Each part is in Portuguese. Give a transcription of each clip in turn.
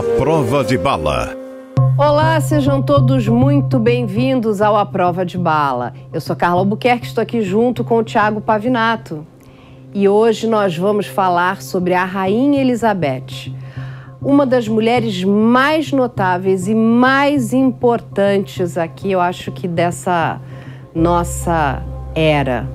A Prova de Bala. Olá, sejam todos muito bem-vindos ao A Prova de Bala. Eu sou Carla Albuquerque, estou aqui junto com o Tiago Pavinato. E hoje nós vamos falar sobre a Rainha Elizabeth, uma das mulheres mais notáveis e mais importantes aqui, eu acho que dessa nossa era.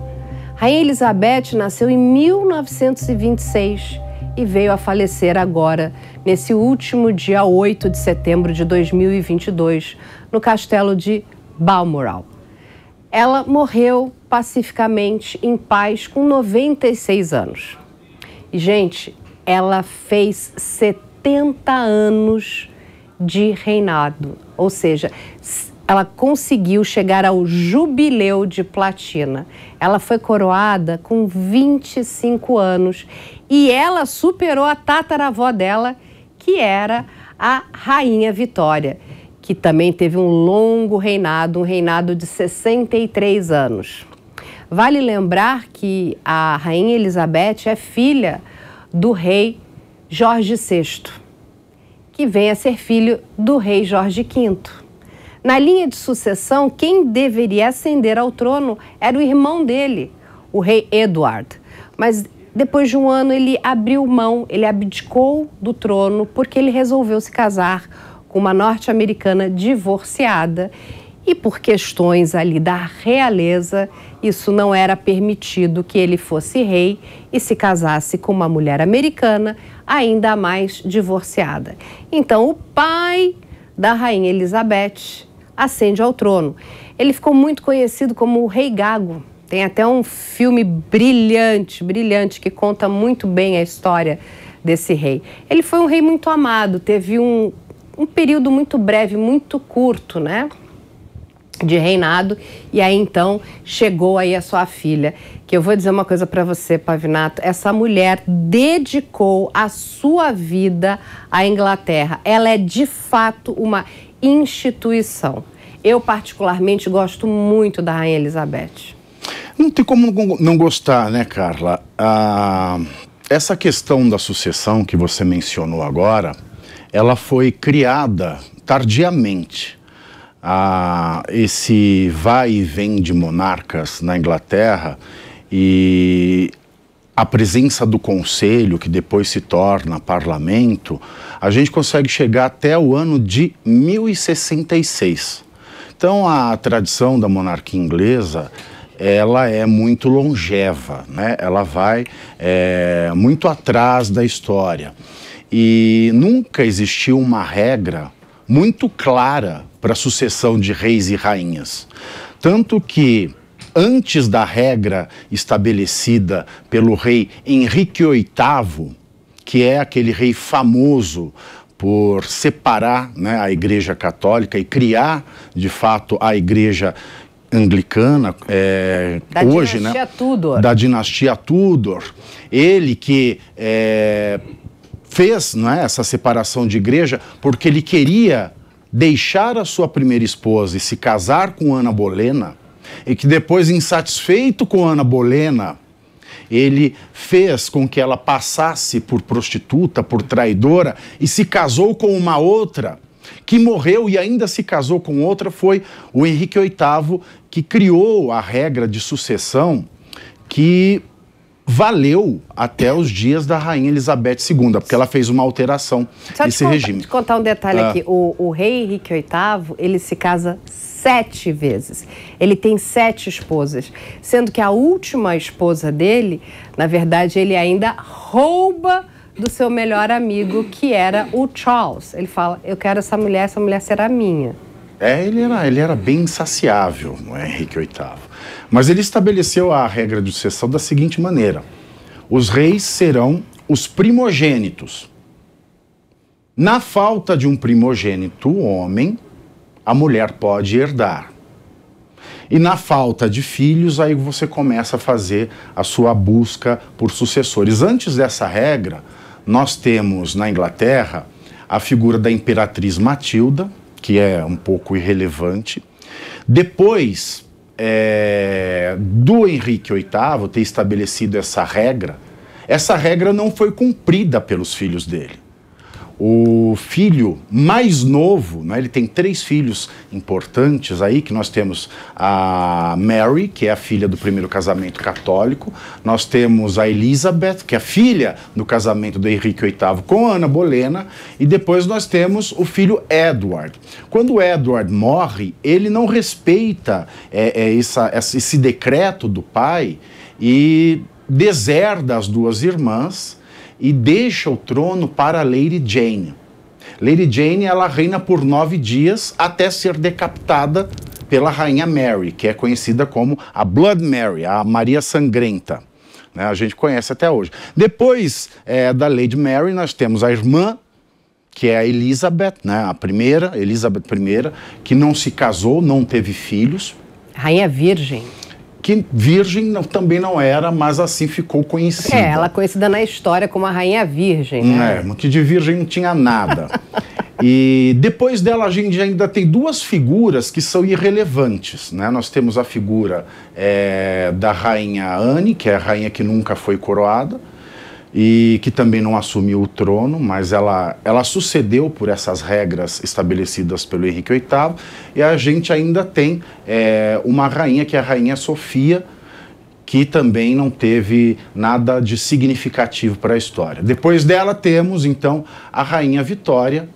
Rainha Elizabeth nasceu em 1926 e veio a falecer agora, nesse último dia 8 de setembro de 2022, no castelo de Balmoral. Ela morreu pacificamente, em paz, com 96 anos. E, gente, ela fez 70 anos de reinado, ou seja, ela conseguiu chegar ao jubileu de platina. Ela foi coroada com 25 anos e ela superou a tataravó dela, que era a Rainha Vitória, que também teve um longo reinado, um reinado de 63 anos. Vale lembrar que a Rainha Elizabeth é filha do rei Jorge VI, que vem a ser filho do rei Jorge V. Na linha de sucessão, quem deveria ascender ao trono era o irmão dele, o rei Eduardo. Mas depois de um ano ele abriu mão, ele abdicou do trono porque ele resolveu se casar com uma norte-americana divorciada e por questões ali da realeza, isso não era permitido que ele fosse rei e se casasse com uma mulher americana, ainda mais divorciada. Então, o pai da rainha Elizabeth ascende ao trono. Ele ficou muito conhecido como o Rei Gago. Tem até um filme brilhante, brilhante, que conta muito bem a história desse rei. Ele foi um rei muito amado, teve um, um período muito breve, muito curto, né? De reinado, e aí então chegou aí a sua filha. Que eu vou dizer uma coisa para você, Pavinato: essa mulher dedicou a sua vida à Inglaterra. Ela é de fato uma instituição. Eu, particularmente, gosto muito da Rainha Elizabeth. Não tem como não gostar, né, Carla? Ah, essa questão da sucessão que você mencionou agora, ela foi criada tardiamente. Ah, esse vai e vem de monarcas na Inglaterra e a presença do conselho, que depois se torna parlamento, a gente consegue chegar até o ano de 1066. Então a tradição da monarquia inglesa ela é muito longeva, né? ela vai é, muito atrás da história. E nunca existiu uma regra muito clara para a sucessão de reis e rainhas. Tanto que, antes da regra estabelecida pelo rei Henrique VIII, que é aquele rei famoso por separar né, a Igreja Católica e criar, de fato, a Igreja anglicana é, da hoje, né, dinastia né? Tudor. Da dinastia Tudor. Ele que é, fez né, essa separação de igreja porque ele queria deixar a sua primeira esposa e se casar com Ana Bolena e que depois, insatisfeito com Ana Bolena, ele fez com que ela passasse por prostituta, por traidora e se casou com uma outra que morreu e ainda se casou com outra foi o Henrique VIII, que criou a regra de sucessão que valeu até os dias da rainha Elizabeth II, porque ela fez uma alteração Só nesse te regime. Contar, te contar um detalhe ah. aqui. O, o rei Henrique VIII, ele se casa sete vezes. Ele tem sete esposas, sendo que a última esposa dele, na verdade, ele ainda rouba do seu melhor amigo, que era o Charles. Ele fala: Eu quero essa mulher, essa mulher será minha. É, ele era, ele era bem insaciável, não é, Henrique VIII. Mas ele estabeleceu a regra de sucessão da seguinte maneira: os reis serão os primogênitos. Na falta de um primogênito homem, a mulher pode herdar. E na falta de filhos, aí você começa a fazer a sua busca por sucessores. Antes dessa regra, nós temos na Inglaterra a figura da imperatriz Matilda, que é um pouco irrelevante. Depois é, do Henrique VIII ter estabelecido essa regra, essa regra não foi cumprida pelos filhos dele o filho mais novo, né, ele tem três filhos importantes aí, que nós temos a Mary, que é a filha do primeiro casamento católico, nós temos a Elizabeth, que é a filha do casamento do Henrique VIII com Ana Bolena, e depois nós temos o filho Edward. Quando Edward morre, ele não respeita é, é, essa, esse decreto do pai e deserda as duas irmãs, e deixa o trono para Lady Jane. Lady Jane ela reina por nove dias até ser decapitada pela rainha Mary, que é conhecida como a Blood Mary, a Maria Sangrenta. Né? A gente conhece até hoje. Depois é, da Lady Mary, nós temos a irmã, que é a Elizabeth, né? a primeira, Elizabeth I, que não se casou, não teve filhos. Rainha Virgem que virgem não, também não era, mas assim ficou conhecida. É, ela é conhecida na história como a rainha virgem. Né? É, que de virgem não tinha nada. e depois dela a gente ainda tem duas figuras que são irrelevantes, né? Nós temos a figura é, da rainha Anne, que é a rainha que nunca foi coroada, e que também não assumiu o trono, mas ela, ela sucedeu por essas regras estabelecidas pelo Henrique VIII, e a gente ainda tem é, uma rainha, que é a Rainha Sofia, que também não teve nada de significativo para a história. Depois dela temos, então, a Rainha Vitória,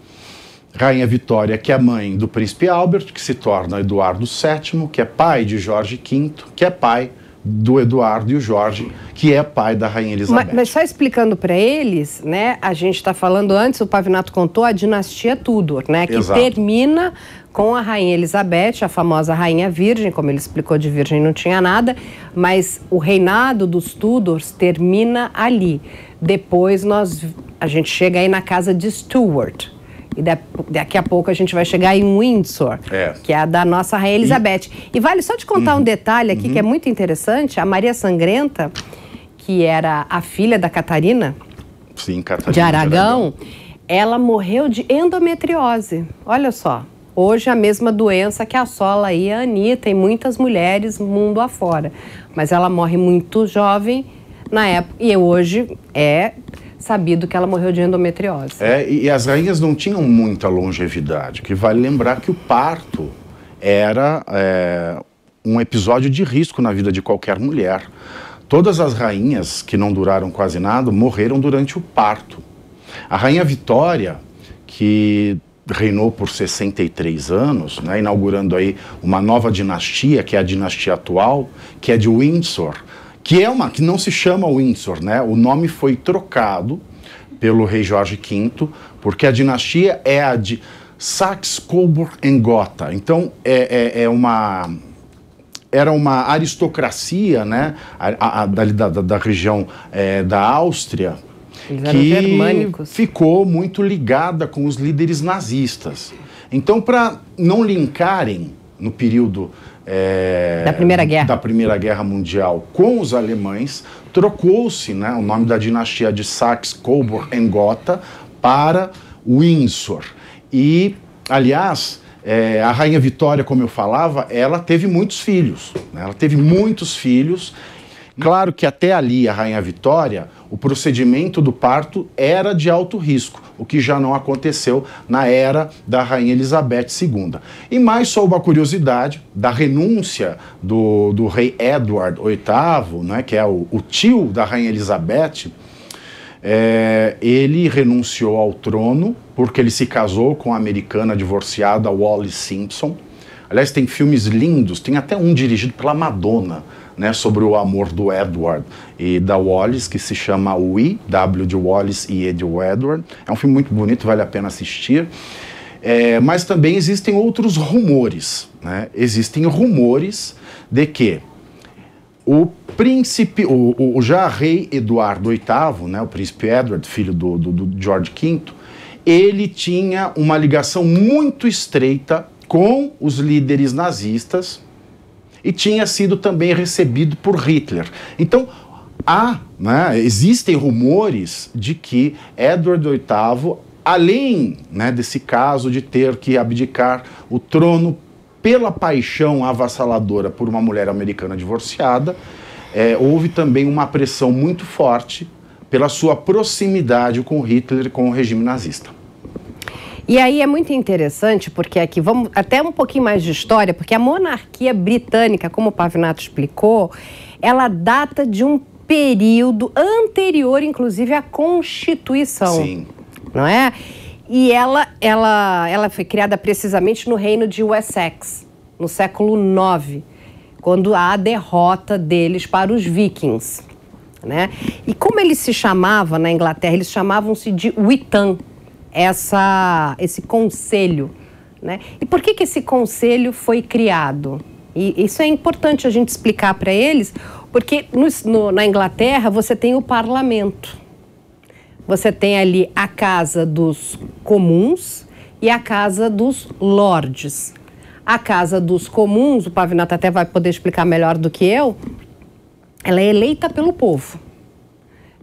Rainha Vitória, que é mãe do príncipe Albert, que se torna Eduardo VII, que é pai de Jorge V, que é pai do Eduardo e o Jorge, que é pai da Rainha Elizabeth. Mas, mas só explicando para eles, né? A gente está falando antes, o Pavinato contou a dinastia Tudor, né? Que Exato. termina com a Rainha Elizabeth, a famosa Rainha Virgem, como ele explicou, de Virgem não tinha nada, mas o reinado dos Tudors termina ali. Depois nós a gente chega aí na casa de Stuart, e da, daqui a pouco a gente vai chegar em Windsor, é. que é a da nossa Rainha hum. Elizabeth. E, e vale só te contar uhum. um detalhe aqui uhum. que é uhum. muito interessante. A Maria Sangrenta, que era a filha da Catarina, Sim, Catarina de Aragão, de Aragão, ela morreu de endometriose. Olha só. Hoje a mesma doença que assola aí a Anitta e muitas mulheres mundo afora. Mas ela morre muito jovem na época. E hoje é sabido que ela morreu de endometriose. É, e as rainhas não tinham muita longevidade, que vale lembrar que o parto era é, um episódio de risco na vida de qualquer mulher. Todas as rainhas que não duraram quase nada morreram durante o parto. A rainha Vitória, que reinou por 63 anos, né, inaugurando aí uma nova dinastia, que é a dinastia atual, que é de Windsor que é uma que não se chama Windsor, né? O nome foi trocado pelo rei Jorge V, porque a dinastia é a de Saxe, Coburg e Gotha. Então é, é, é uma era uma aristocracia, né, a, a, da, da, da, região é, da Áustria, que ficou muito ligada com os líderes nazistas. Então, para não linkarem no período é, da, Primeira Guerra. da Primeira Guerra Mundial com os alemães, trocou-se né, o nome da dinastia de Saxe, Coburg em Gotha para Windsor. E, aliás, é, a Rainha Vitória, como eu falava, ela teve muitos filhos. Né? Ela teve muitos filhos Claro que até ali, a Rainha Vitória, o procedimento do parto era de alto risco, o que já não aconteceu na era da Rainha Elizabeth II. E mais só uma curiosidade da renúncia do, do rei Edward VIII, né, que é o, o tio da Rainha Elizabeth, é, ele renunciou ao trono porque ele se casou com a americana divorciada Wally Simpson. Aliás, tem filmes lindos, tem até um dirigido pela Madonna, né, sobre o amor do Edward e da Wallace, que se chama We, W de Wallace e Edward. É um filme muito bonito, vale a pena assistir. É, mas também existem outros rumores. Né? Existem rumores de que o príncipe, o, o, já rei Eduardo VIII, né, o príncipe Edward, filho do, do, do George V, ele tinha uma ligação muito estreita com os líderes nazistas e tinha sido também recebido por Hitler. Então, há, né, existem rumores de que Edward VIII, além né, desse caso de ter que abdicar o trono pela paixão avassaladora por uma mulher americana divorciada, é, houve também uma pressão muito forte pela sua proximidade com Hitler, com o regime nazista. E aí é muito interessante, porque aqui vamos até um pouquinho mais de história, porque a monarquia britânica, como o Pavinato explicou, ela data de um período anterior, inclusive, à Constituição. Sim. Não é? E ela, ela, ela foi criada precisamente no reino de Wessex, no século IX, quando há a derrota deles para os vikings. Né? E como ele se chamava na Inglaterra, eles chamavam-se de Witan, essa, esse conselho. Né? E por que, que esse conselho foi criado? E isso é importante a gente explicar para eles, porque no, no, na Inglaterra você tem o parlamento. Você tem ali a Casa dos Comuns e a Casa dos Lordes. A Casa dos Comuns, o Pavinato até vai poder explicar melhor do que eu, ela é eleita pelo povo.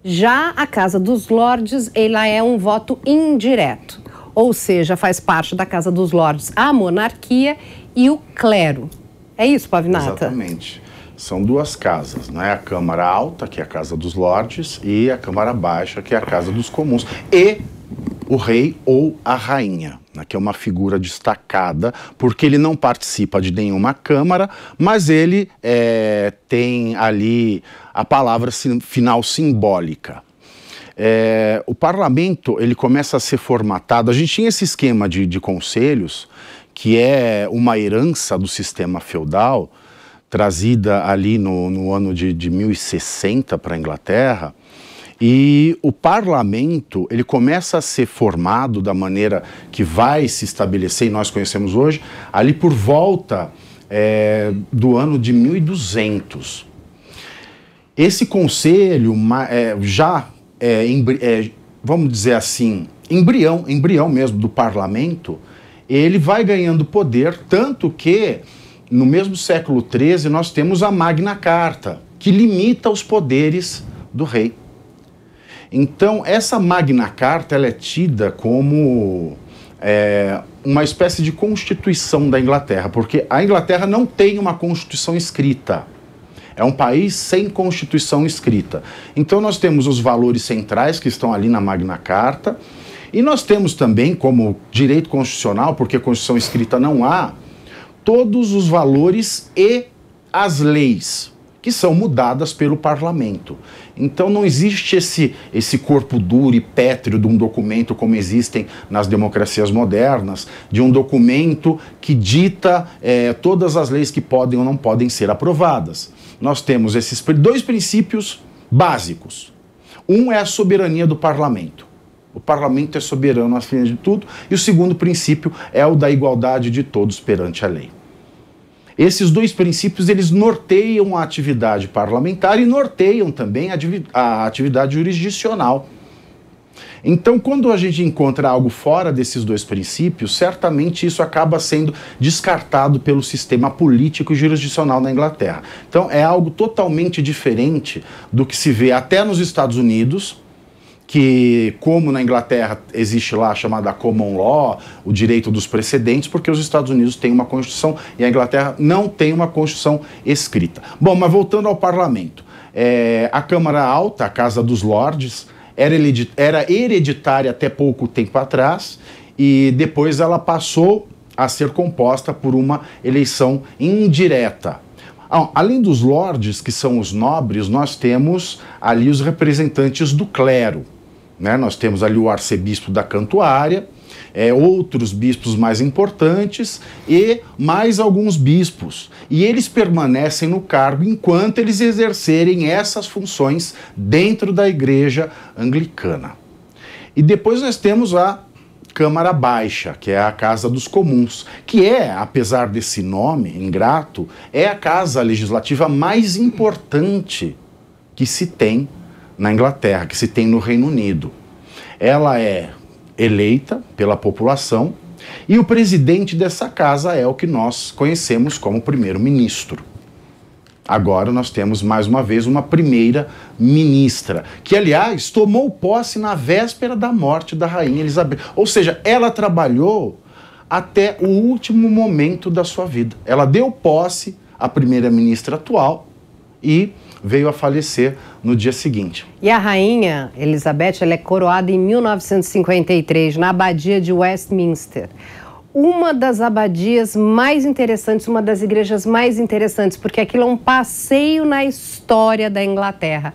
Já a Casa dos Lordes, ela é um voto indireto, ou seja, faz parte da Casa dos Lordes a monarquia e o clero. É isso, Pavinata? Exatamente. São duas casas, né? A Câmara Alta, que é a Casa dos Lordes, e a Câmara Baixa, que é a Casa dos Comuns. E o rei ou a rainha, né, que é uma figura destacada, porque ele não participa de nenhuma câmara, mas ele é, tem ali a palavra sim, final simbólica. É, o parlamento ele começa a ser formatado. A gente tinha esse esquema de, de conselhos, que é uma herança do sistema feudal, trazida ali no, no ano de, de 1060 para a Inglaterra e o parlamento, ele começa a ser formado da maneira que vai se estabelecer e nós conhecemos hoje, ali por volta é, do ano de 1200. Esse conselho é, já, é, é, vamos dizer assim, embrião, embrião mesmo do parlamento, ele vai ganhando poder, tanto que no mesmo século XIII nós temos a Magna Carta, que limita os poderes do rei. Então, essa Magna Carta ela é tida como é, uma espécie de constituição da Inglaterra, porque a Inglaterra não tem uma constituição escrita. É um país sem constituição escrita. Então, nós temos os valores centrais que estão ali na Magna Carta, e nós temos também, como direito constitucional, porque constituição escrita não há, todos os valores e as leis que são mudadas pelo parlamento. Então não existe esse, esse corpo duro e pétreo de um documento como existem nas democracias modernas, de um documento que dita é, todas as leis que podem ou não podem ser aprovadas. Nós temos esses dois princípios básicos. Um é a soberania do parlamento. O parlamento é soberano acima de tudo. E o segundo princípio é o da igualdade de todos perante a lei. Esses dois princípios eles norteiam a atividade parlamentar e norteiam também a atividade jurisdicional. Então, quando a gente encontra algo fora desses dois princípios, certamente isso acaba sendo descartado pelo sistema político e jurisdicional na Inglaterra. Então, é algo totalmente diferente do que se vê até nos Estados Unidos, que, como na Inglaterra existe lá a chamada common law, o direito dos precedentes, porque os Estados Unidos têm uma Constituição e a Inglaterra não tem uma Constituição escrita. Bom, mas voltando ao parlamento. É, a Câmara Alta, a Casa dos Lordes, era, era hereditária até pouco tempo atrás e depois ela passou a ser composta por uma eleição indireta. Ah, além dos lordes, que são os nobres, nós temos ali os representantes do clero. Né? Nós temos ali o arcebispo da Cantuária, é, outros bispos mais importantes e mais alguns bispos. E eles permanecem no cargo enquanto eles exercerem essas funções dentro da Igreja Anglicana. E depois nós temos a Câmara Baixa, que é a Casa dos Comuns, que é, apesar desse nome ingrato, é a casa legislativa mais importante que se tem na Inglaterra, que se tem no Reino Unido. Ela é eleita pela população e o presidente dessa casa é o que nós conhecemos como primeiro-ministro. Agora nós temos mais uma vez uma primeira ministra, que aliás tomou posse na véspera da morte da rainha Elizabeth. Ou seja, ela trabalhou até o último momento da sua vida. Ela deu posse à primeira ministra atual e veio a falecer no dia seguinte. E a rainha Elizabeth ela é coroada em 1953 na abadia de Westminster. Uma das abadias mais interessantes, uma das igrejas mais interessantes, porque aquilo é um passeio na história da Inglaterra.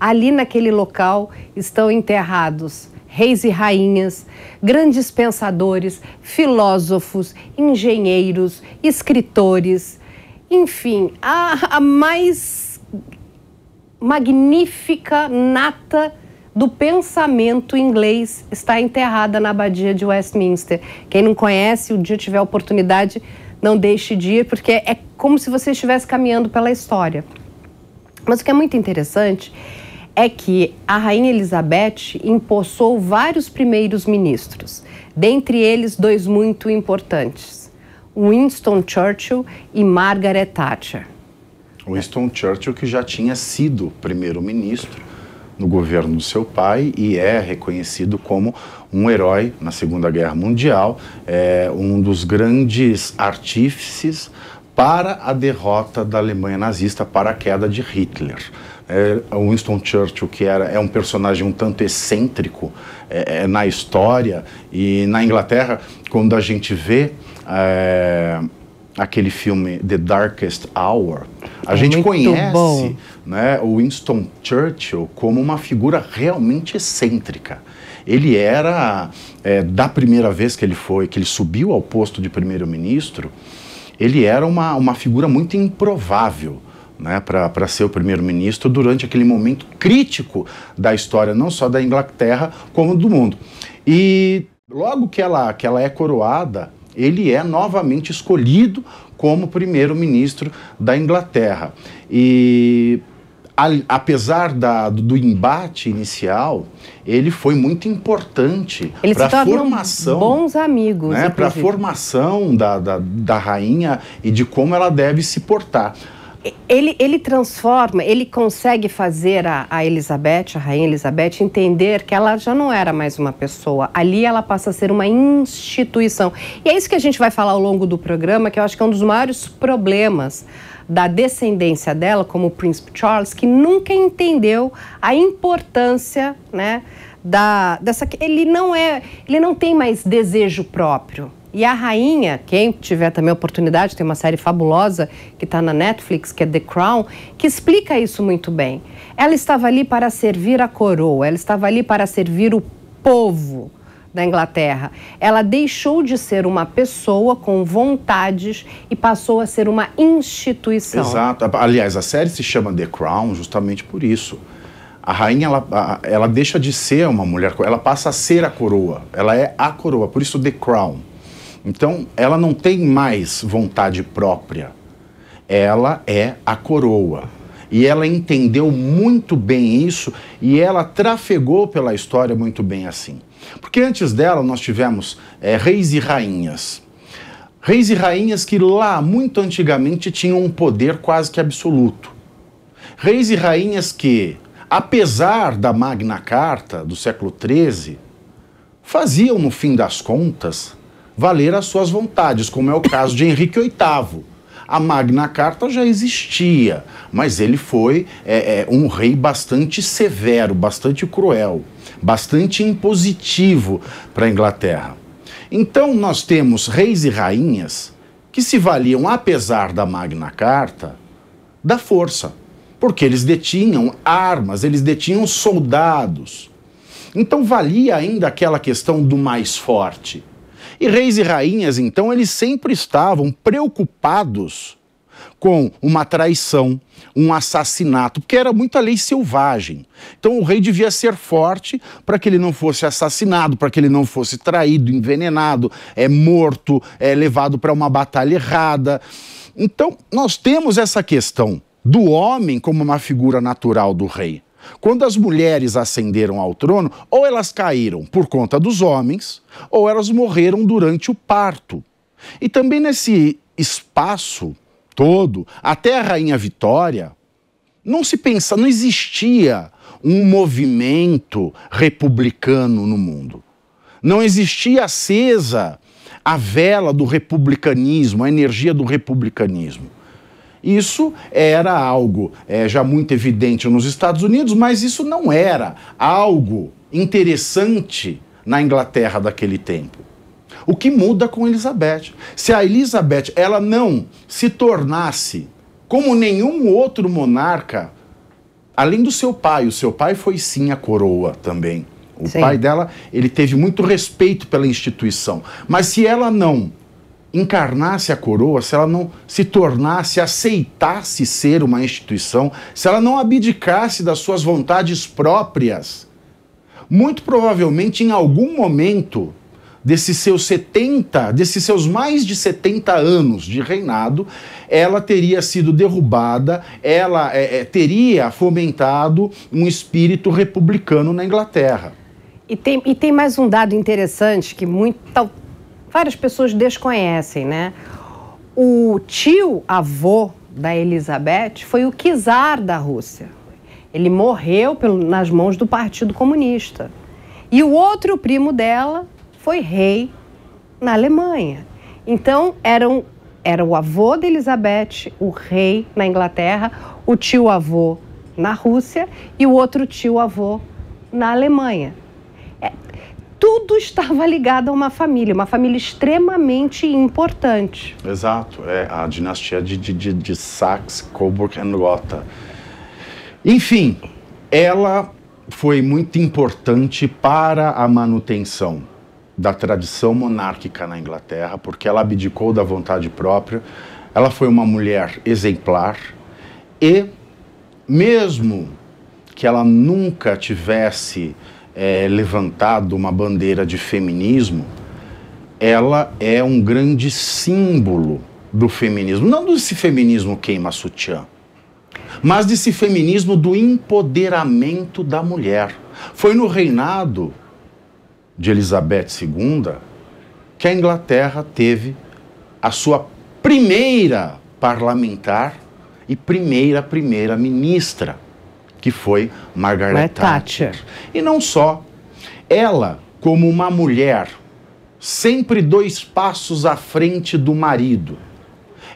Ali naquele local estão enterrados reis e rainhas, grandes pensadores, filósofos, engenheiros, escritores, enfim, a, a mais magnífica nata do pensamento inglês está enterrada na abadia de Westminster. Quem não conhece, o dia tiver oportunidade, não deixe de ir, porque é como se você estivesse caminhando pela história. Mas o que é muito interessante é que a rainha Elizabeth empossou vários primeiros ministros, dentre eles dois muito importantes, Winston Churchill e Margaret Thatcher. Winston Churchill, que já tinha sido primeiro-ministro no governo do seu pai e é reconhecido como um herói na Segunda Guerra Mundial, é um dos grandes artífices para a derrota da Alemanha nazista, para a queda de Hitler. É, Winston Churchill, que era, é um personagem um tanto excêntrico é, é na história e na Inglaterra, quando a gente vê. É, aquele filme The Darkest Hour, a é gente conhece bom. né, o Winston Churchill como uma figura realmente excêntrica. Ele era, é, da primeira vez que ele foi, que ele subiu ao posto de primeiro-ministro, ele era uma, uma figura muito improvável né, para ser o primeiro-ministro durante aquele momento crítico da história, não só da Inglaterra, como do mundo. E logo que ela, que ela é coroada, ele é novamente escolhido como primeiro-ministro da Inglaterra. E a, apesar da, do embate inicial, ele foi muito importante para a formação. Bons amigos. Né, para a formação da, da, da rainha e de como ela deve se portar ele, ele transforma, ele consegue fazer a, a Elizabeth, a Rainha Elizabeth, entender que ela já não era mais uma pessoa. Ali ela passa a ser uma instituição. E é isso que a gente vai falar ao longo do programa, que eu acho que é um dos maiores problemas da descendência dela, como o Príncipe Charles, que nunca entendeu a importância, né, da dessa ele não é, ele não tem mais desejo próprio. E a rainha, quem tiver também oportunidade, tem uma série fabulosa que está na Netflix, que é The Crown, que explica isso muito bem. Ela estava ali para servir a coroa, ela estava ali para servir o povo da Inglaterra. Ela deixou de ser uma pessoa com vontades e passou a ser uma instituição. Exato. Aliás, a série se chama The Crown justamente por isso. A rainha, ela, ela deixa de ser uma mulher, ela passa a ser a coroa. Ela é a coroa, por isso The Crown. Então, ela não tem mais vontade própria. Ela é a coroa. E ela entendeu muito bem isso e ela trafegou pela história muito bem assim. Porque antes dela nós tivemos é, reis e rainhas. Reis e rainhas que lá, muito antigamente, tinham um poder quase que absoluto. Reis e rainhas que, apesar da Magna Carta do século XIII, faziam, no fim das contas, valer as suas vontades, como é o caso de Henrique VIII. A Magna Carta já existia, mas ele foi é, é, um rei bastante severo, bastante cruel, bastante impositivo para a Inglaterra. Então nós temos reis e rainhas que se valiam, apesar da Magna Carta, da força, porque eles detinham armas, eles detinham soldados. Então valia ainda aquela questão do mais forte. E reis e rainhas, então, eles sempre estavam preocupados com uma traição, um assassinato, porque era muita lei selvagem. Então o rei devia ser forte para que ele não fosse assassinado, para que ele não fosse traído, envenenado, é morto, é levado para uma batalha errada. Então nós temos essa questão do homem como uma figura natural do rei. Quando as mulheres ascenderam ao trono, ou elas caíram por conta dos homens, ou elas morreram durante o parto. E também nesse espaço todo, até a rainha Vitória, não se pensa, não existia um movimento republicano no mundo. Não existia acesa a vela do republicanismo, a energia do republicanismo. Isso era algo é, já muito evidente nos Estados Unidos, mas isso não era algo interessante na Inglaterra daquele tempo. O que muda com Elizabeth? Se a Elizabeth ela não se tornasse como nenhum outro monarca, além do seu pai, o seu pai foi sim a coroa também. O sim. pai dela, ele teve muito respeito pela instituição, mas se ela não encarnasse a coroa, se ela não se tornasse, aceitasse ser uma instituição, se ela não abdicasse das suas vontades próprias, muito provavelmente em algum momento desses seus 70, desses seus mais de 70 anos de reinado, ela teria sido derrubada, ela é, é, teria fomentado um espírito republicano na Inglaterra. E tem, e tem mais um dado interessante que muito, várias pessoas desconhecem, né? O tio avô da Elizabeth foi o czar da Rússia. Ele morreu pelo, nas mãos do Partido Comunista. E o outro primo dela foi rei na Alemanha. Então, eram, era o avô da Elizabeth, o rei na Inglaterra, o tio-avô na Rússia e o outro tio-avô na Alemanha tudo estava ligado a uma família, uma família extremamente importante. Exato, é a dinastia de, de, de, de Saxe, Coburg e Gotha. Enfim, ela foi muito importante para a manutenção da tradição monárquica na Inglaterra, porque ela abdicou da vontade própria, ela foi uma mulher exemplar e, mesmo que ela nunca tivesse é, levantado uma bandeira de feminismo, ela é um grande símbolo do feminismo. Não desse feminismo queima sutiã, mas desse feminismo do empoderamento da mulher. Foi no reinado de Elizabeth II que a Inglaterra teve a sua primeira parlamentar e primeira primeira ministra que foi Margaret, Thatcher. Thatcher. E não só. Ela, como uma mulher, sempre dois passos à frente do marido.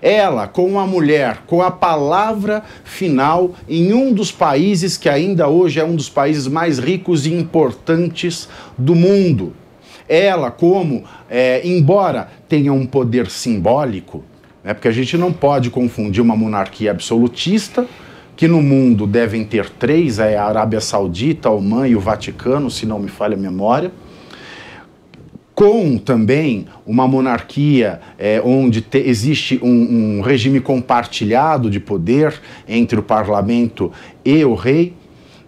Ela, como a mulher, com a palavra final em um dos países que ainda hoje é um dos países mais ricos e importantes do mundo. Ela, como, é, embora tenha um poder simbólico, né, porque a gente não pode confundir uma monarquia absolutista que no mundo devem ter três, é a Arábia Saudita, a Oman e o Vaticano, se não me falha a memória, com também uma monarquia é, onde te, existe um, um regime compartilhado de poder entre o parlamento e o rei.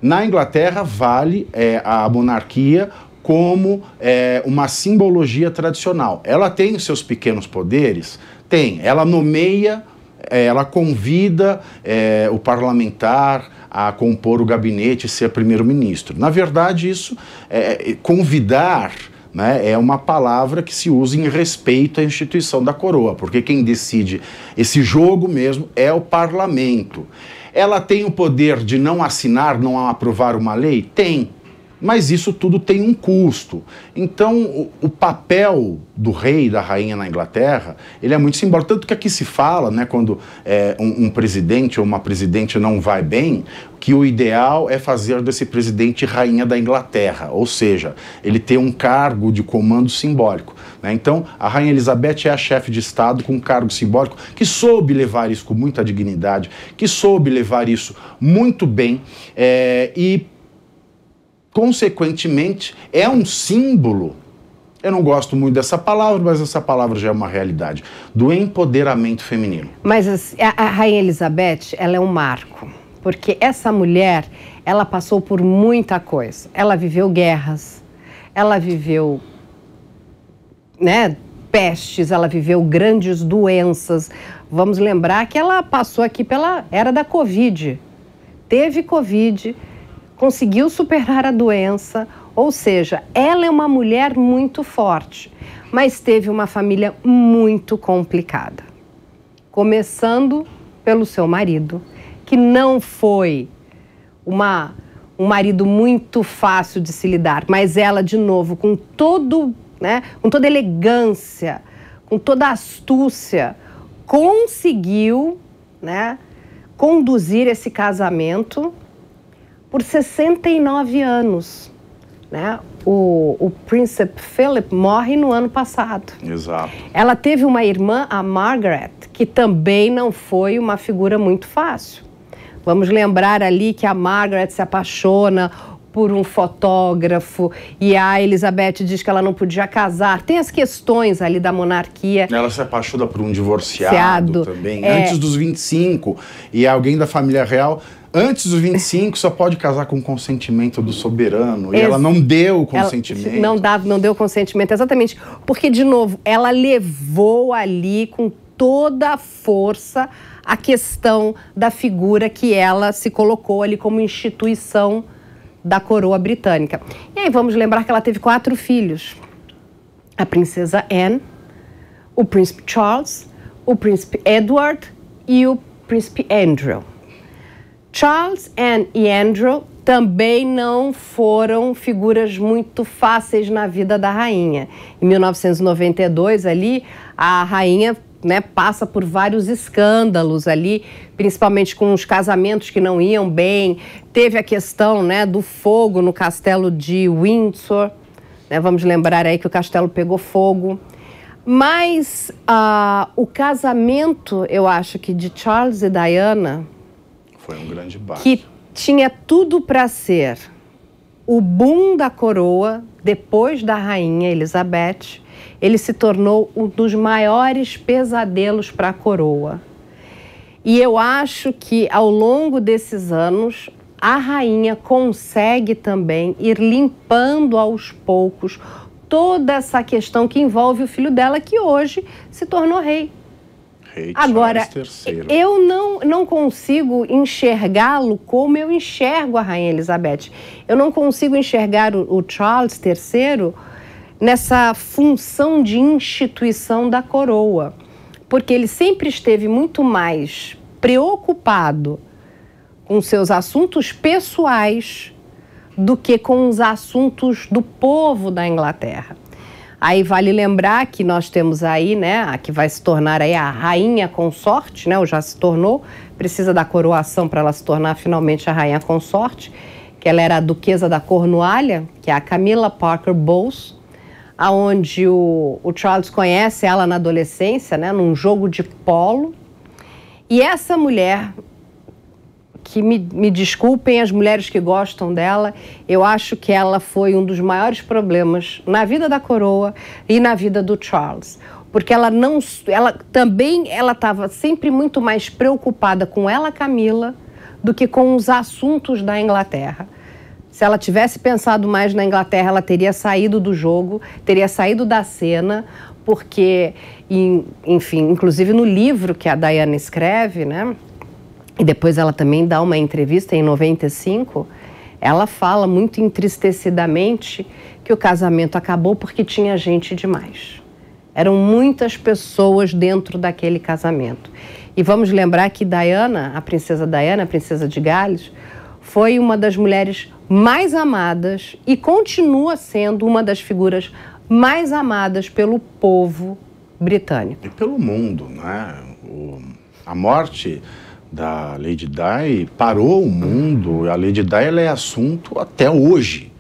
Na Inglaterra vale é, a monarquia como é, uma simbologia tradicional. Ela tem seus pequenos poderes? Tem. Ela nomeia é, ela convida é, o parlamentar a compor o gabinete e ser primeiro-ministro. Na verdade, isso é, é, convidar né, é uma palavra que se usa em respeito à instituição da coroa, porque quem decide esse jogo mesmo é o parlamento. Ela tem o poder de não assinar, não aprovar uma lei? Tem mas isso tudo tem um custo. Então, o, o, papel do rei e da rainha na Inglaterra, ele é muito simbólico. Tanto que aqui se fala, né, quando é, um, um presidente ou uma presidente não vai bem, que o ideal é fazer desse presidente rainha da Inglaterra, ou seja, ele ter um cargo de comando simbólico. Né? Então, a Rainha Elizabeth é a chefe de Estado com um cargo simbólico que soube levar isso com muita dignidade, que soube levar isso muito bem é, e consequentemente, é um símbolo. Eu não gosto muito dessa palavra, mas essa palavra já é uma realidade do empoderamento feminino. Mas assim, a, rainha Elizabeth, ela é um marco, porque essa mulher, ela passou por muita coisa. Ela viveu guerras, ela viveu, né, pestes, ela viveu grandes doenças. Vamos lembrar que ela passou aqui pela era da Covid. Teve Covid, conseguiu superar a doença, ou seja, ela é uma mulher muito forte, mas teve uma família muito complicada. Começando pelo seu marido, que não foi uma, um marido muito fácil de se lidar, mas ela, de novo, com, todo, né, com toda elegância, com toda astúcia, conseguiu né, conduzir esse casamento por 69 anos. Né? O, o príncipe Philip morre no ano passado. Exato. Ela teve uma irmã, a Margaret, que também não foi uma figura muito fácil. Vamos lembrar ali que a Margaret se apaixona por um fotógrafo e a Elizabeth diz que ela não podia casar. Tem as questões ali da monarquia. Ela se apaixona por um divorciado Ciado. também, é... antes dos 25. E é alguém da família real Antes dos 25, só pode casar com consentimento do soberano. Ex e ela não deu o consentimento. não, dá, não deu consentimento, exatamente. Porque, de novo, ela levou ali com toda a força a questão da figura que ela se colocou ali como instituição da coroa britânica. E aí vamos lembrar que ela teve quatro filhos: a princesa Anne, o príncipe Charles, o príncipe Edward e o príncipe Andrew. Charles Anne e Andrew também não foram figuras muito fáceis na vida da rainha. Em 1992 ali, a rainha né, passa por vários escândalos ali, principalmente com os casamentos que não iam bem. Teve a questão né, do fogo no castelo de Windsor. Né, vamos lembrar aí que o castelo pegou fogo. Mas uh, o casamento, eu acho que de Charles e Diana, foi um grande baque. Que tinha tudo para ser o boom da coroa depois da rainha Elizabeth. Ele se tornou um dos maiores pesadelos para a coroa. E eu acho que ao longo desses anos a rainha consegue também ir limpando aos poucos toda essa questão que envolve o filho dela que hoje se tornou rei. Rei Agora, Charles III. eu não, não consigo enxergá-lo como eu enxergo a Rainha Elizabeth. Eu não consigo enxergar o, o Charles III nessa função de instituição da coroa, porque ele sempre esteve muito mais preocupado com seus assuntos pessoais do que com os assuntos do povo da Inglaterra. Aí vale lembrar que nós temos aí, né, a que vai se tornar aí a rainha consorte, né, ou já se tornou, precisa da coroação para ela se tornar finalmente a rainha consorte, que ela era a duquesa da Cornualha, que é a Camila Parker Bowles, aonde o, o Charles conhece ela na adolescência, né, num jogo de polo. E essa mulher que me, me desculpem as mulheres que gostam dela, eu acho que ela foi um dos maiores problemas na vida da coroa e na vida do Charles porque ela não ela também ela estava sempre muito mais preocupada com ela Camila do que com os assuntos da Inglaterra. Se ela tivesse pensado mais na Inglaterra, ela teria saído do jogo, teria saído da cena, porque enfim, inclusive no livro que a Diana escreve, né? e depois ela também dá uma entrevista em 95, ela fala muito entristecidamente que o casamento acabou porque tinha gente demais. Eram muitas pessoas dentro daquele casamento. E vamos lembrar que Diana, a princesa Diana, a princesa de Gales, foi uma das mulheres mais amadas e continua sendo uma das figuras mais amadas pelo povo britânico. E pelo mundo, né? O... A morte da Lady Di parou o mundo. A Lady Di ela é assunto até hoje.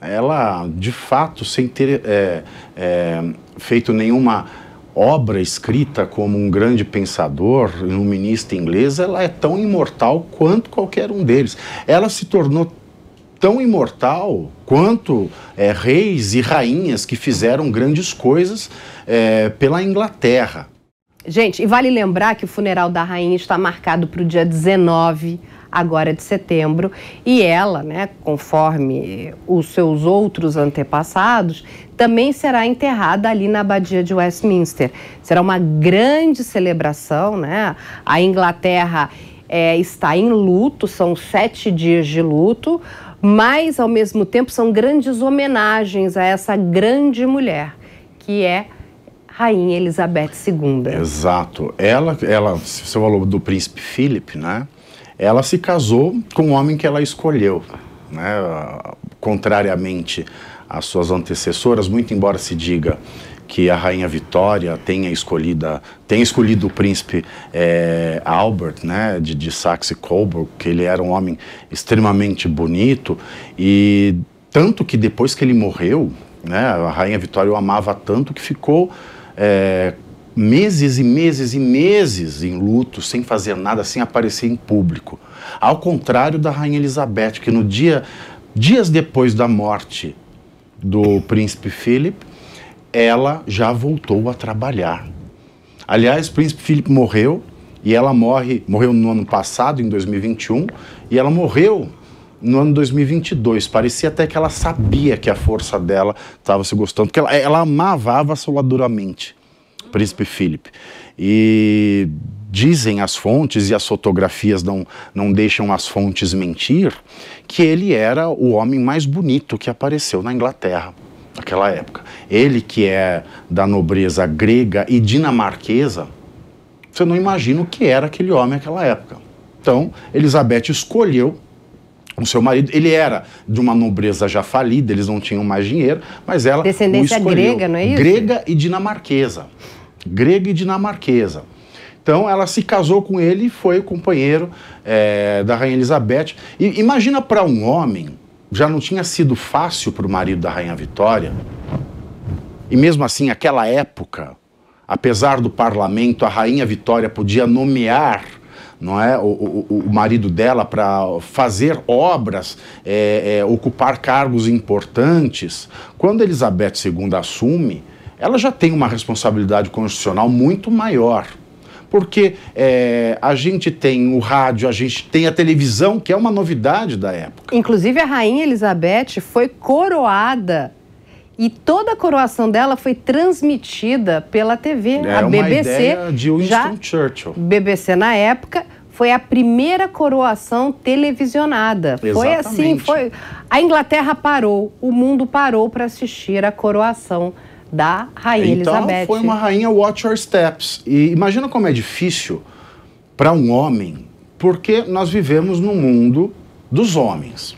Ela, de fato, sem ter é, é, feito nenhuma obra escrita como um grande pensador, iluminista inglês, ela é tão imortal quanto qualquer um deles. Ela se tornou tão imortal quanto é, reis e rainhas que fizeram grandes coisas é, pela Inglaterra. Gente, e vale lembrar que o funeral da rainha está marcado para o dia 19 agora de setembro, e ela, né, conforme os seus outros antepassados, também será enterrada ali na abadia de Westminster. Será uma grande celebração, né? A Inglaterra é, está em luto, são sete dias de luto, mas ao mesmo tempo são grandes homenagens a essa grande mulher que é Rainha Elizabeth II. Exato. Ela, ela você falou do príncipe Philip, né? Ela se casou com o homem que ela escolheu, né? Contrariamente às suas antecessoras, muito embora se diga que a rainha Vitória tenha escolhida tenha escolhido o príncipe é, Albert, né, de, de Saxe Coburg, que ele era um homem extremamente bonito e tanto que depois que ele morreu, né, a rainha Vitória o amava tanto que ficou é, meses e meses e meses em luto, sem fazer nada, sem aparecer em público. Ao contrário da Rainha Elizabeth, que no dia, dias depois da morte do príncipe Philip, ela já voltou a trabalhar. Aliás, o príncipe Philip morreu e ela morre, morreu no ano passado, em 2021, e ela morreu no ano 2022. Parecia até que ela sabia que a força dela estava se gostando, porque ela, ela amava avassaladoramente uhum. Príncipe Philip. E dizem as fontes, e as fotografias não, não deixam as fontes mentir, que ele era o homem mais bonito que apareceu na Inglaterra naquela época. Ele que é da nobreza grega e dinamarquesa, você não imagina o que era aquele homem naquela época. Então, Elizabeth escolheu o seu marido, ele era de uma nobreza já falida, eles não tinham mais dinheiro, mas ela. Descendência grega, não é isso? Grega e dinamarquesa. Grega e dinamarquesa. Então ela se casou com ele e foi o companheiro é, da Rainha Elizabeth. E imagina para um homem, já não tinha sido fácil para o marido da Rainha Vitória. E mesmo assim, aquela época, apesar do parlamento, a Rainha Vitória podia nomear não é? O, o, o marido dela para fazer obras, é, é, ocupar cargos importantes. Quando Elizabeth II assume, ela já tem uma responsabilidade constitucional muito maior porque é, a gente tem o rádio, a gente tem a televisão, que é uma novidade da época. Inclusive, a rainha Elizabeth foi coroada e toda a coroação dela foi transmitida pela TV, é, a BBC. Ideia de Winston já, Churchill. BBC na época foi a primeira coroação televisionada. Exatamente. Foi assim, foi. A Inglaterra parou, o mundo parou para assistir a coroação da rainha então, Elizabeth. Então foi uma rainha watch your steps. E imagina como é difícil para um homem, porque nós vivemos no mundo dos homens.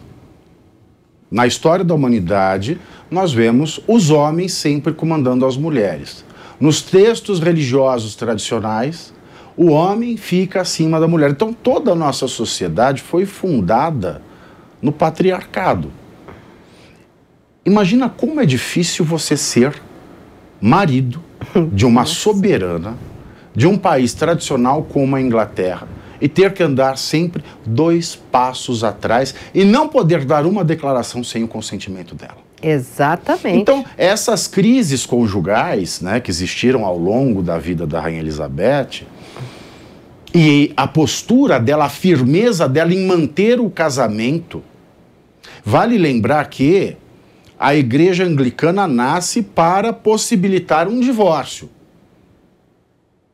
Na história da humanidade, nós vemos os homens sempre comandando as mulheres. Nos textos religiosos tradicionais, o homem fica acima da mulher. Então, toda a nossa sociedade foi fundada no patriarcado. Imagina como é difícil você ser marido de uma soberana de um país tradicional como a Inglaterra e ter que andar sempre dois passos atrás e não poder dar uma declaração sem o consentimento dela. Exatamente. Então, essas crises conjugais né, que existiram ao longo da vida da Rainha Elizabeth e a postura dela, a firmeza dela em manter o casamento. Vale lembrar que a igreja anglicana nasce para possibilitar um divórcio.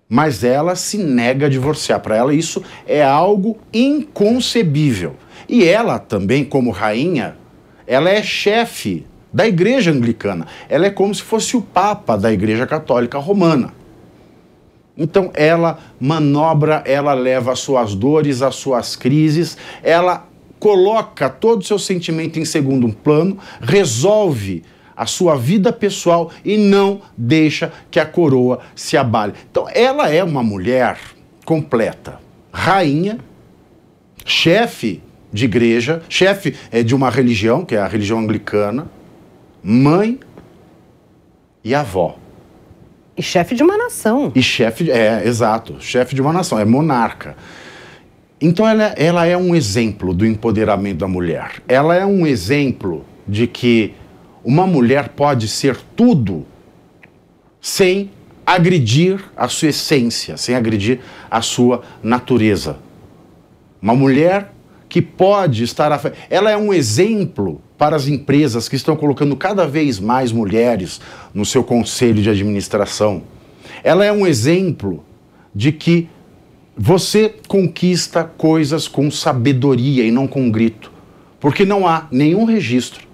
Mas ela se nega a divorciar. Para ela, isso é algo inconcebível. E ela também, como rainha, ela é chefe da Igreja Anglicana. Ela é como se fosse o Papa da Igreja Católica Romana. Então ela manobra, ela leva as suas dores, as suas crises, ela coloca todo o seu sentimento em segundo plano, resolve a sua vida pessoal e não deixa que a coroa se abale. Então ela é uma mulher completa, rainha, chefe de igreja, chefe é, de uma religião, que é a religião anglicana, mãe e avó. E chefe de uma nação. E chefe, é, exato, chefe de uma nação, é monarca. Então ela, ela é um exemplo do empoderamento da mulher. Ela é um exemplo de que uma mulher pode ser tudo sem agredir a sua essência, sem agredir a sua natureza. Uma mulher que pode estar à frente. Ela é um exemplo para as empresas que estão colocando cada vez mais mulheres no seu conselho de administração. Ela é um exemplo de que você conquista coisas com sabedoria e não com grito, porque não há nenhum registro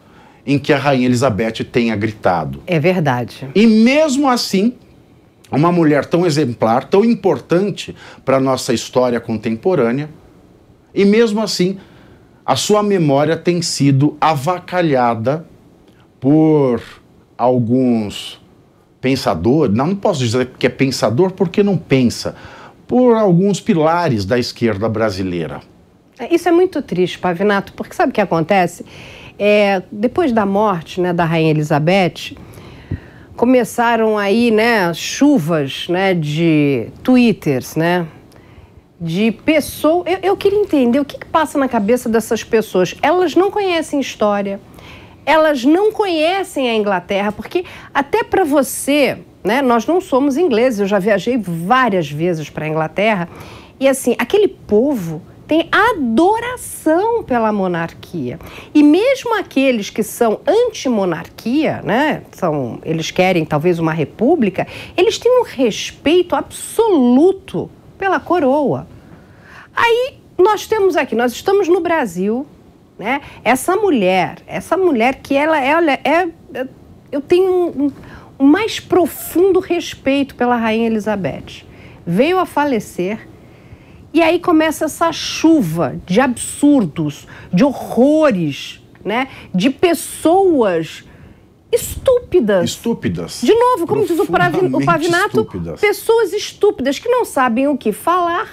em que a rainha Elizabeth tenha gritado. É verdade. E mesmo assim, uma mulher tão exemplar, tão importante para a nossa história contemporânea, e mesmo assim, a sua memória tem sido avacalhada por alguns pensadores, não, não posso dizer que é pensador porque não pensa, por alguns pilares da esquerda brasileira. É, isso é muito triste, Pavinato, porque sabe o que acontece? É, depois da morte né, da Rainha Elizabeth, começaram aí né, chuvas né, de twitters, né? de pessoa. Eu, eu queria entender o que, que passa na cabeça dessas pessoas. Elas não conhecem história, elas não conhecem a Inglaterra, porque até para você, né? Nós não somos ingleses. Eu já viajei várias vezes para a Inglaterra e assim aquele povo tem adoração pela monarquia. E mesmo aqueles que são anti-monarquia, né, são, eles querem talvez uma república, eles têm um respeito absoluto pela coroa. Aí nós temos aqui, nós estamos no Brasil, né? Essa mulher, essa mulher que ela é, olha, é, é eu tenho um, um mais profundo respeito pela rainha Elizabeth. Veio a falecer e aí começa essa chuva de absurdos, de horrores, né? De pessoas estúpidas. Estúpidas. De novo, como diz o, o Pavinato, estúpidas. pessoas estúpidas que não sabem o que falar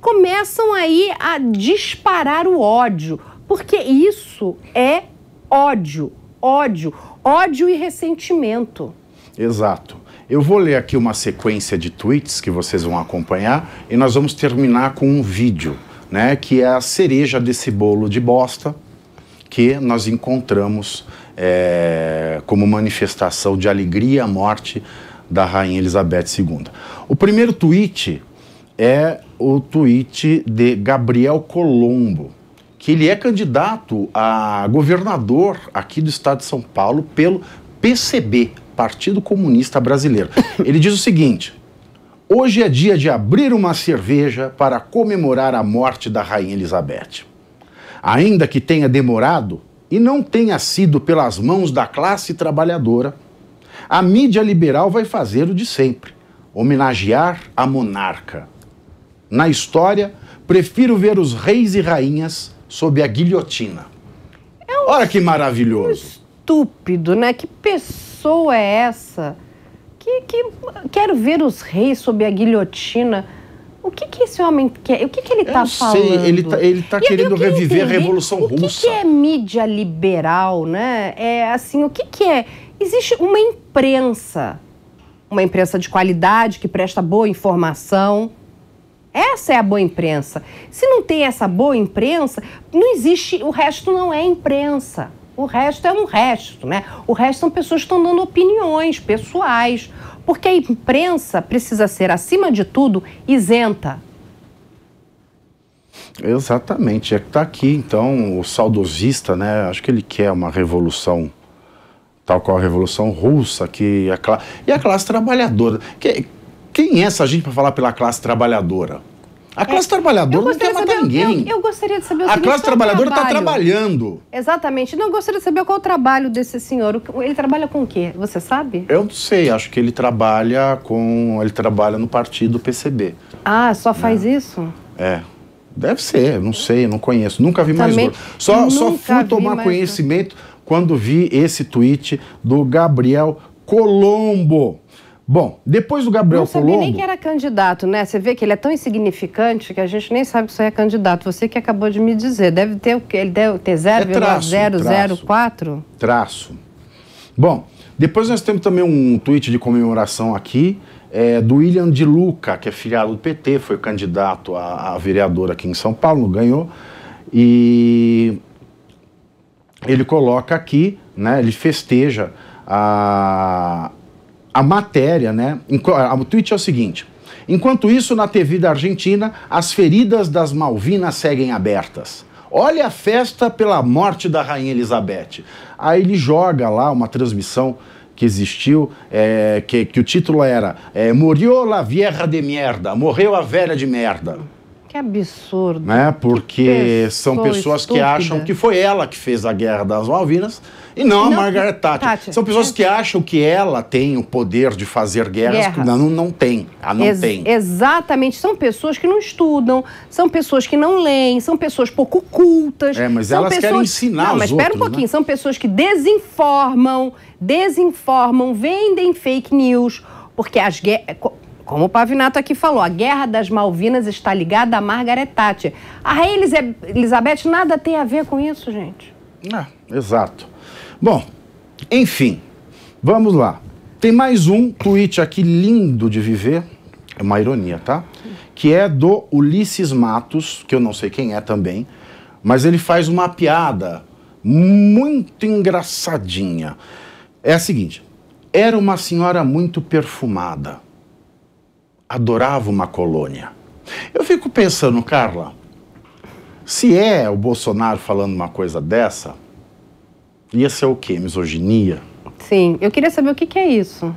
começam aí a disparar o ódio, porque isso é ódio, ódio, ódio e ressentimento. Exato. Eu vou ler aqui uma sequência de tweets que vocês vão acompanhar e nós vamos terminar com um vídeo, né, que é a cereja desse bolo de bosta que nós encontramos é, como manifestação de alegria à morte da Rainha Elizabeth II. O primeiro tweet é o tweet de Gabriel Colombo, que ele é candidato a governador aqui do estado de São Paulo pelo PCB, Partido Comunista Brasileiro. Ele diz o seguinte: Hoje é dia de abrir uma cerveja para comemorar a morte da Rainha Elizabeth. Ainda que tenha demorado, e não tenha sido pelas mãos da classe trabalhadora, a mídia liberal vai fazer o de sempre: homenagear a monarca. Na história, prefiro ver os reis e rainhas sob a guilhotina. É um Olha que maravilhoso! Estúpido, né? Que pessoa é essa? Que, que quero ver os reis sob a guilhotina que, que esse homem quer? O que, que ele está falando? Sei, ele está ele tá querendo reviver entender, a Revolução o que Russa. O que é mídia liberal, né? É assim, o que, que é? Existe uma imprensa, uma imprensa de qualidade que presta boa informação. Essa é a boa imprensa. Se não tem essa boa imprensa, não existe. O resto não é imprensa. O resto é um resto, né? O resto são pessoas que estão dando opiniões pessoais porque a imprensa precisa ser, acima de tudo, isenta. Exatamente, é que está aqui, então, o saudosista, né? Acho que ele quer uma revolução, tal qual a Revolução Russa, que a é classe... e a classe trabalhadora. Que... Quem é essa gente para falar pela classe trabalhadora? A é, classe é, trabalhadora não quer matar saber, ninguém. Eu, eu, gostaria de saber o A seguinte, classe trabalhadora está trabalhando. Exatamente. Não, eu gostaria de saber qual é o trabalho desse senhor. Ele trabalha com o quê? Você sabe? Eu não sei. Acho que ele trabalha com. Ele trabalha no partido PCB. Ah, só faz né? isso? É. Deve ser, não sei, não conheço. Nunca vi Também, mais gordo. Só, só fui tomar conhecimento quando vi esse tweet do Gabriel Colombo. Bom, depois do Gabriel Não sabia Colombo... nem que era candidato, né? Você vê que ele é tão insignificante que a gente nem sabe se é candidato. Você que acabou de me dizer. Deve ter o que? Ele deve ter 0,004? É traço, traço. Bom, depois nós temos também um tweet de comemoração aqui é, do William de Luca, que é filiado do PT, foi candidato a, a vereador aqui em São Paulo, ganhou. E ele coloca aqui, né? Ele festeja a a matéria, né? O tweet é o seguinte. Enquanto isso, na TV da Argentina, as feridas das Malvinas seguem abertas. Olha a festa pela morte da Rainha Elizabeth. Aí ele joga lá uma transmissão que existiu, é, que, que, o título era é, Murió la vieja de merda, morreu a velha de merda. Que absurdo. Né? Porque pessoa são pessoas estúpida. que acham que foi ela que fez a guerra das Malvinas e não, não a Margaret Thatcher. Thatcher. São pessoas que acham que ela tem o poder de fazer guerras, Guerra. que não, não tem. Ela ah, não Ex tem. Exatamente. São pessoas que não estudam, são pessoas que não leem, são pessoas pouco cultas. É, mas elas pessoas... querem ensinar Não, mas espera um né? pouquinho. Né? São pessoas que desinformam, desinformam, vendem fake news, porque as guerras é, como o Pavinato aqui falou, a Guerra das Malvinas está ligada a Margaret Thatcher. A Rainha Elizabeth nada tem a ver com isso, gente. Ah, exato. Bom, enfim, vamos lá. Tem mais um tweet aqui lindo de viver, é uma ironia, tá? Que é do Ulisses Matos, que eu não sei quem é também, mas ele faz uma piada muito engraçadinha. É a seguinte: era uma senhora muito perfumada, adorava uma colônia. Eu fico pensando, Carla, se é o Bolsonaro falando uma coisa dessa, Ia é o quê? Misoginia? Sim. Eu queria saber o que, que é isso.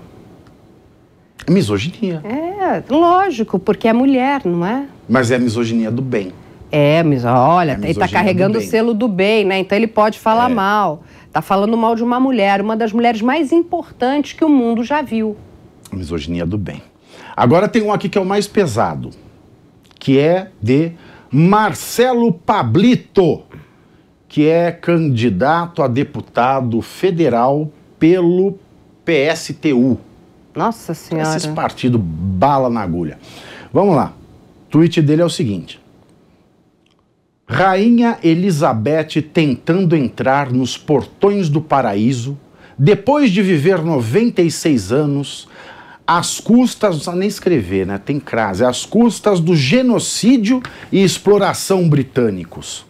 misoginia. É, lógico, porque é mulher, não é? Mas é a misoginia do bem. É, mas olha, é ele está carregando o selo do bem, né? Então ele pode falar é. mal. Está falando mal de uma mulher, uma das mulheres mais importantes que o mundo já viu. misoginia do bem. Agora tem um aqui que é o mais pesado, que é de Marcelo Pablito que é candidato a deputado federal pelo PSTU. Nossa Senhora. Esses partidos bala na agulha. Vamos lá. O tweet dele é o seguinte: Rainha Elizabeth tentando entrar nos portões do paraíso, depois de viver 96 anos, às custas, não precisa nem escrever, né? Tem crase, às custas do genocídio e exploração britânicos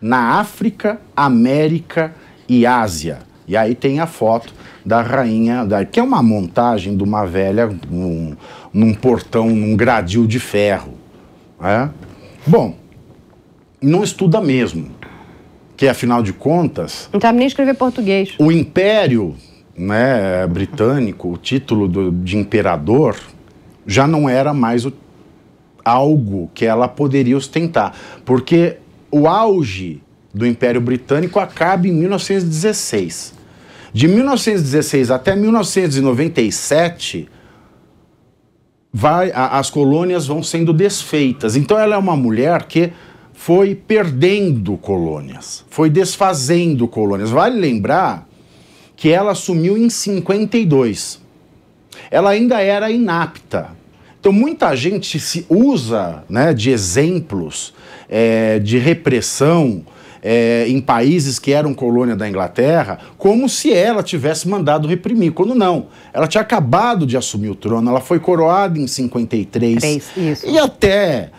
na África, América e Ásia. E aí tem a foto da rainha, da, que é uma montagem de uma velha num, num portão, num gradil de ferro. É? Bom, não estuda mesmo. Que afinal de contas. Não sabe nem escrever português. O Império né, Britânico, o título do, de imperador, já não era mais o, algo que ela poderia ostentar. Porque o auge do Império Britânico acaba em 1916. De 1916 até 1997, vai, a, as colônias vão sendo desfeitas. Então ela é uma mulher que foi perdendo colônias, foi desfazendo colônias. Vale lembrar que ela assumiu em 52. Ela ainda era inapta. Então muita gente se usa né, de exemplos é, de repressão é, em países que eram colônia da Inglaterra, como se ela tivesse mandado reprimir, quando não. Ela tinha acabado de assumir o trono, ela foi coroada em 53. Três, isso. E até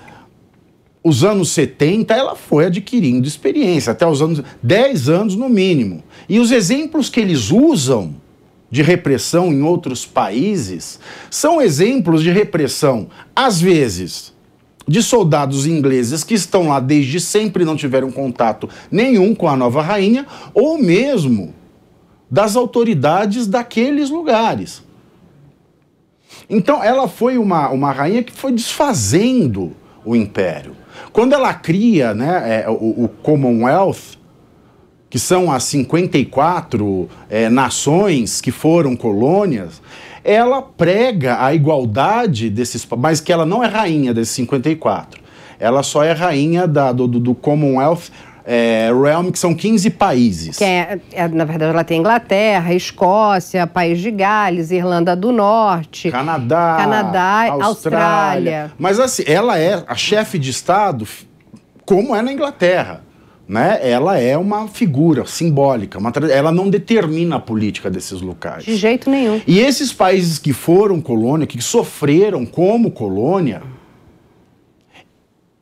os anos 70 ela foi adquirindo experiência, até os anos 10 anos no mínimo. E os exemplos que eles usam de repressão em outros países são exemplos de repressão, às vezes, de soldados ingleses que estão lá desde sempre e não tiveram contato nenhum com a nova rainha, ou mesmo das autoridades daqueles lugares. Então, ela foi uma, uma rainha que foi desfazendo o império. Quando ela cria né, é, o, o, Commonwealth, que são as 54 é, nações que foram colônias, ela prega a igualdade desses, mas que ela não é rainha desses 54. Ela só é rainha da, do, do Commonwealth é, realm, que são 15 países. Que é, é, na verdade, ela tem Inglaterra, Escócia, País de Gales, Irlanda do Norte, Canadá, Canadá Austrália. Austrália. Mas assim, ela é a chefe de Estado, como é na Inglaterra né, ela é uma figura simbólica, uma, ela não determina a política desses locais. De jeito nenhum. E esses países que foram colônia, que sofreram como colônia,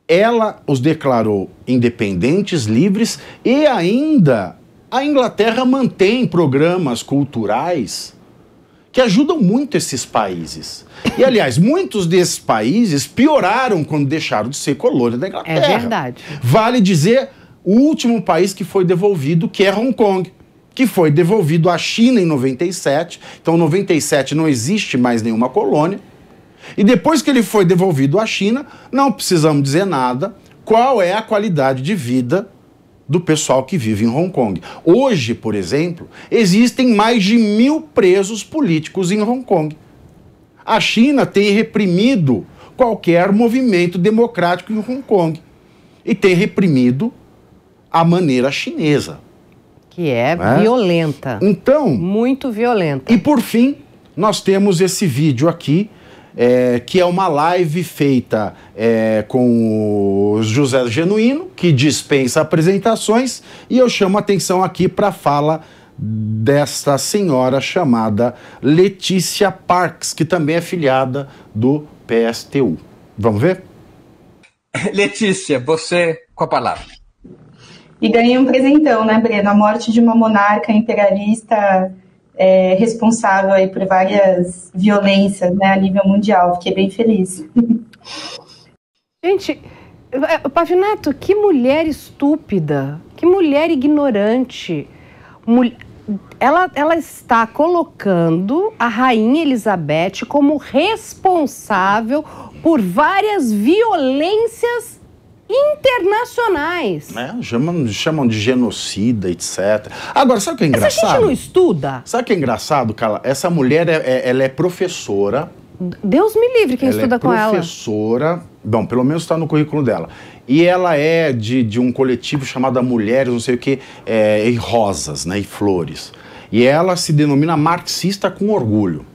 ela os declarou independentes, livres e ainda a Inglaterra mantém programas culturais que ajudam muito esses países. E, aliás, muitos desses países pioraram quando deixaram de ser colônia da Inglaterra. É verdade. Vale dizer o último país que foi devolvido, que é Hong Kong, que foi devolvido à China em 97. Então, em 97 não existe mais nenhuma colônia. E depois que ele foi devolvido à China, não precisamos dizer nada qual é a qualidade de vida do pessoal que vive em Hong Kong. Hoje, por exemplo, existem mais de mil presos políticos em Hong Kong. A China tem reprimido qualquer movimento democrático em Hong Kong e tem reprimido à maneira chinesa. Que é né? violenta. Então. Muito violenta. E por fim, nós temos esse vídeo aqui. É, que é uma live feita é, com o José Genuíno, que dispensa apresentações, e eu chamo a atenção aqui para a fala desta senhora chamada Letícia Parks, que também é filiada do PSTU. Vamos ver? Letícia, você com a palavra. E ganhei um presentão, né, Breno? A morte de uma monarca imperialista é, responsável aí por várias violências né, a nível mundial. Fiquei bem feliz. Gente, é, Pavinato, que mulher estúpida, que mulher ignorante. Mul ela, ela está colocando a rainha Elizabeth como responsável por várias violências internacionais. Né? Chamam, chamam de genocida, etc. Agora, sabe o que é engraçado? Essa gente não estuda. Sabe o que é engraçado, Carla? Essa mulher, é, é, ela é professora. Deus me livre quem ela estuda é com ela. professora. Bom, pelo menos está no currículo dela. E ela é de, de um coletivo chamado Mulheres, não sei o quê, é, e Rosas, né? E Flores. E ela se denomina marxista com orgulho.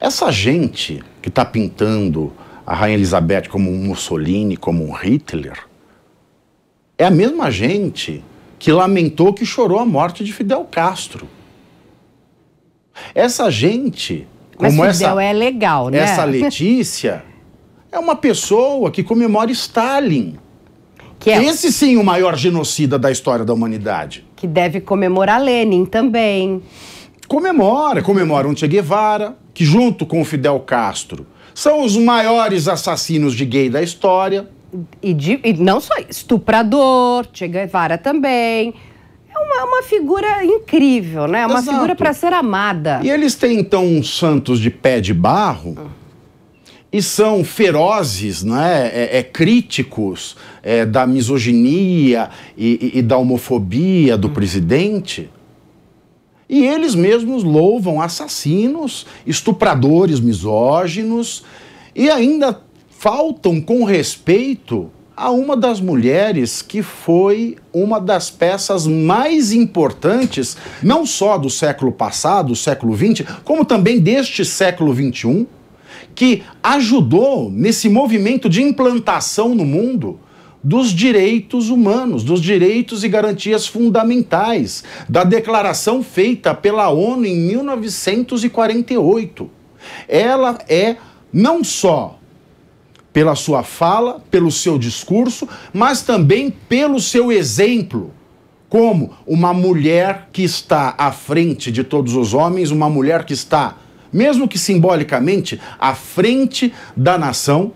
Essa gente que está pintando a Rainha Elizabeth como um Mussolini, como um Hitler, é a mesma gente que lamentou que chorou a morte de Fidel Castro. Essa gente, como Mas Fidel essa, é legal, né? Essa Letícia é uma pessoa que comemora Stalin. Que é... Esse sim o maior genocida da história da humanidade. Que deve comemorar Lenin também. Comemora, comemora um Che Guevara, que junto com o Fidel Castro são os maiores assassinos de gay da história. E, de, e não só estuprador, Che Guevara também. É uma, uma figura incrível, né? É uma Exato. figura para ser amada. E eles têm então um Santos de pé de barro. Ah e são ferozes, né? é, é críticos é, da misoginia e, e, e, da homofobia do hum. presidente. E eles mesmos louvam assassinos, estupradores misóginos e ainda faltam com respeito a uma das mulheres que foi uma das peças mais importantes, não só do século passado, século XX, como também deste século XXI, que ajudou nesse movimento de implantação no mundo dos direitos humanos, dos direitos e garantias fundamentais, da declaração feita pela ONU em 1948. Ela é não só pela sua fala, pelo seu discurso, mas também pelo seu exemplo. Como uma mulher que está à frente de todos os homens, uma mulher que está, mesmo que simbolicamente, à frente da nação,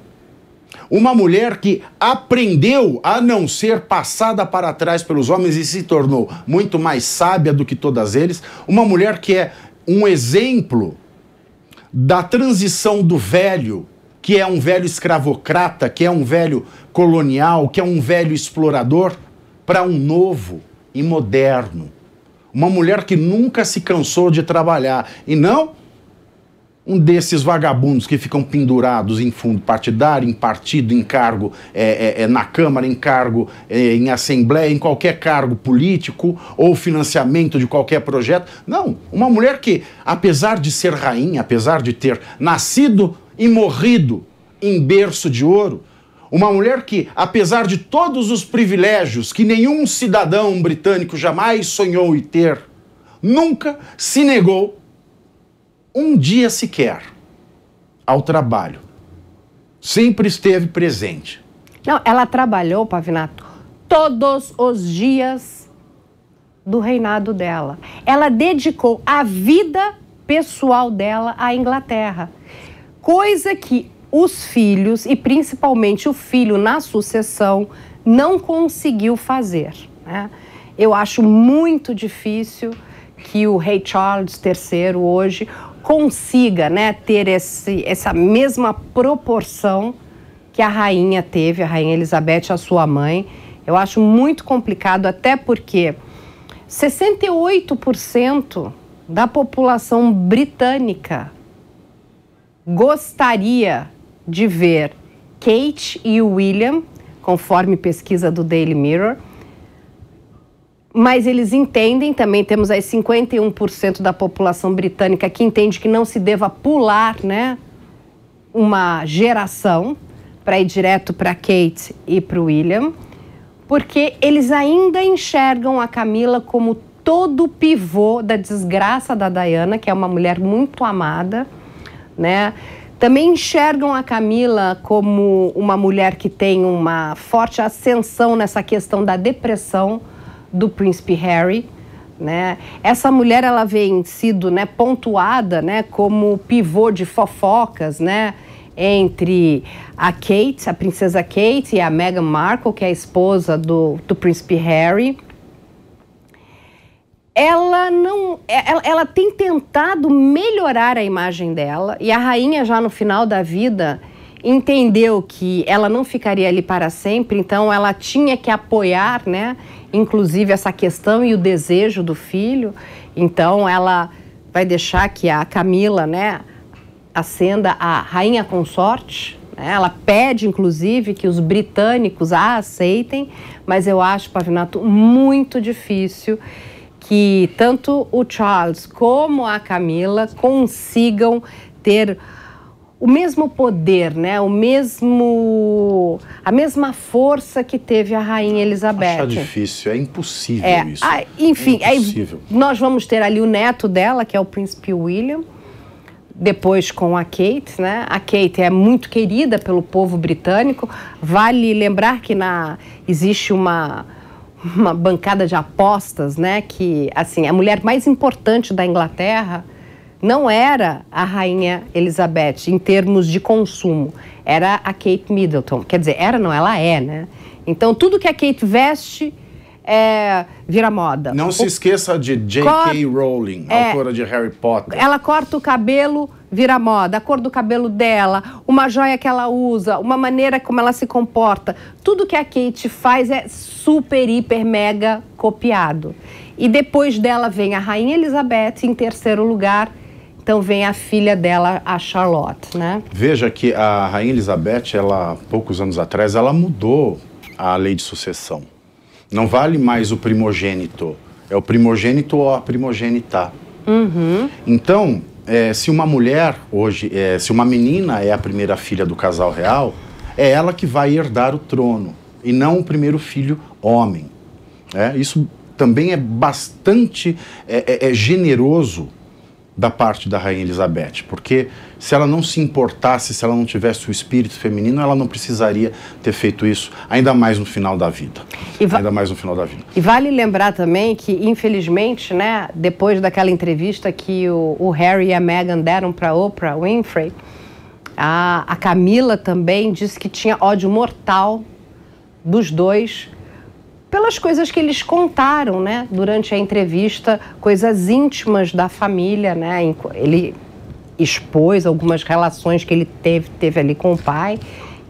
uma mulher que aprendeu a não ser passada para trás pelos homens e se tornou muito mais sábia do que todas eles. Uma mulher que é um exemplo da transição do velho, que é um velho escravocrata, que é um velho colonial, que é um velho explorador, para um novo e moderno. Uma mulher que nunca se cansou de trabalhar e não um desses vagabundos que ficam pendurados em fundo partidário, em partido, em cargo é, é, é, na Câmara, em cargo é, em Assembleia, em qualquer cargo político ou financiamento de qualquer projeto. Não, uma mulher que, apesar de ser rainha, apesar de ter nascido e morrido em berço de ouro, uma mulher que, apesar de todos os privilégios que nenhum cidadão britânico jamais sonhou em ter, nunca se negou um dia sequer ao trabalho. Sempre esteve presente. Não, ela trabalhou, Pavinato, todos os dias do reinado dela. Ela dedicou a vida pessoal dela à Inglaterra. Coisa que os filhos, e principalmente o filho na sucessão, não conseguiu fazer. Né? Eu acho muito difícil que o rei Charles III hoje consiga né, ter esse, essa mesma proporção que a rainha teve, a rainha Elizabeth, a sua mãe. Eu acho muito complicado, até porque 68% da população britânica gostaria de ver Kate e William, conforme pesquisa do Daily Mirror, mas eles entendem, também temos aí 51% da população britânica que entende que não se deva pular, né, uma geração para ir direto para Kate e para o William, porque eles ainda enxergam a Camila como todo o pivô da desgraça da Diana, que é uma mulher muito amada, né? Também enxergam a Camila como uma mulher que tem uma forte ascensão nessa questão da depressão do príncipe Harry. Né? Essa mulher ela vem sido né, pontuada né, como pivô de fofocas né, entre a Kate, a princesa Kate, e a Meghan Markle, que é a esposa do, do príncipe Harry ela não é, ela, ela, tem tentado melhorar a imagem dela e a rainha já no final da vida entendeu que ela não ficaria ali para sempre, então ela tinha que apoiar, né, inclusive essa questão e o desejo do filho. Então ela vai deixar que a Camila, né, acenda a rainha consorte. Né. Ela pede, inclusive, que os britânicos a aceitem, mas eu acho, Pavinato, muito difícil que tanto o Charles como a Camila consigam ter o mesmo poder, né? O mesmo a mesma força que teve a rainha Elizabeth. Achar difícil, é impossível é, isso. enfim, é impossível. nós vamos ter ali o neto dela, que é o príncipe William, depois com a Kate, né? A Kate é muito querida pelo povo britânico. Vale lembrar que na existe uma uma bancada de apostas, né, que assim, é a mulher mais importante da Inglaterra não era a rainha Elizabeth em termos de consumo, era a Kate Middleton. Quer dizer, era não, ela é, né? Então tudo que a Kate veste é, vira moda. Não o... se esqueça de J.K. Cor... Rowling, é... autora de Harry Potter. Ela corta o cabelo, vira moda. A cor do cabelo dela, uma joia que ela usa, uma maneira como ela se comporta. Tudo que a Kate faz é super, hiper, mega copiado. E depois dela vem a Rainha Elizabeth, em terceiro lugar, então vem a filha dela, a Charlotte, né? Veja que a rainha Elizabeth, ela poucos anos atrás, ela mudou a lei de sucessão. Não vale mais o primogênito, é o primogênito ou a primogênita. Uhum. Então, é, se uma mulher hoje, é, se uma menina é a primeira filha do casal real, é ela que vai herdar o trono e não o primeiro filho homem. É, isso também é bastante é, é, é generoso da parte da Rainha Elizabeth, porque se ela não se importasse, se ela não tivesse o espírito feminino, ela não precisaria ter feito isso, ainda mais no final da vida. ainda mais no final da vida. E vale lembrar também que, infelizmente, né, depois daquela entrevista que o, o Harry e a Meghan deram para Oprah Winfrey, a, a Camila também disse que tinha ódio mortal dos dois pelas coisas que eles contaram, né, durante a entrevista, coisas íntimas da família, né? Ele expôs algumas relações que ele teve, teve ali com o pai,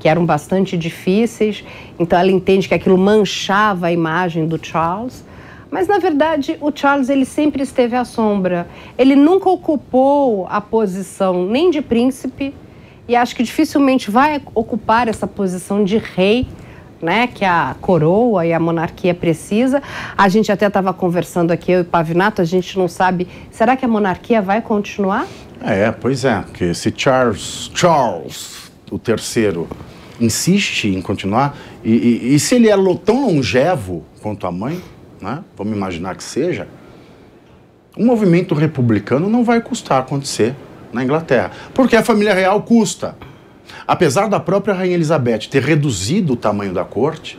que eram bastante difíceis. Então ela entende que aquilo manchava a imagem do Charles. Mas na verdade, o Charles ele sempre esteve à sombra. Ele nunca ocupou a posição nem de príncipe e acho que dificilmente vai ocupar essa posição de rei né, que a coroa e a monarquia precisa. A gente até estava conversando aqui, eu e o Pavinato, a gente não sabe, será que a monarquia vai continuar? É, pois é, porque se Charles, Charles o terceiro insiste em continuar, e, e, e se ele é tão longevo quanto a mãe, né, vamos imaginar que seja, o movimento republicano não vai custar acontecer na Inglaterra, porque a família real custa. Apesar da própria Rainha Elizabeth ter reduzido o tamanho da corte,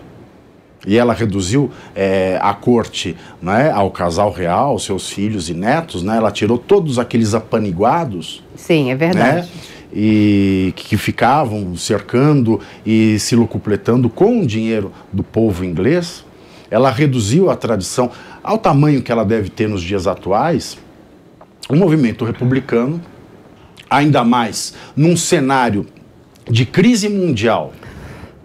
e ela reduziu é, a corte né, ao casal real, seus filhos e netos, né, ela tirou todos aqueles apaniguados. Sim, é verdade. Né, e que ficavam cercando e se lucupletando com o dinheiro do povo inglês, ela reduziu a tradição ao tamanho que ela deve ter nos dias atuais. O movimento republicano, ainda mais num cenário de crise mundial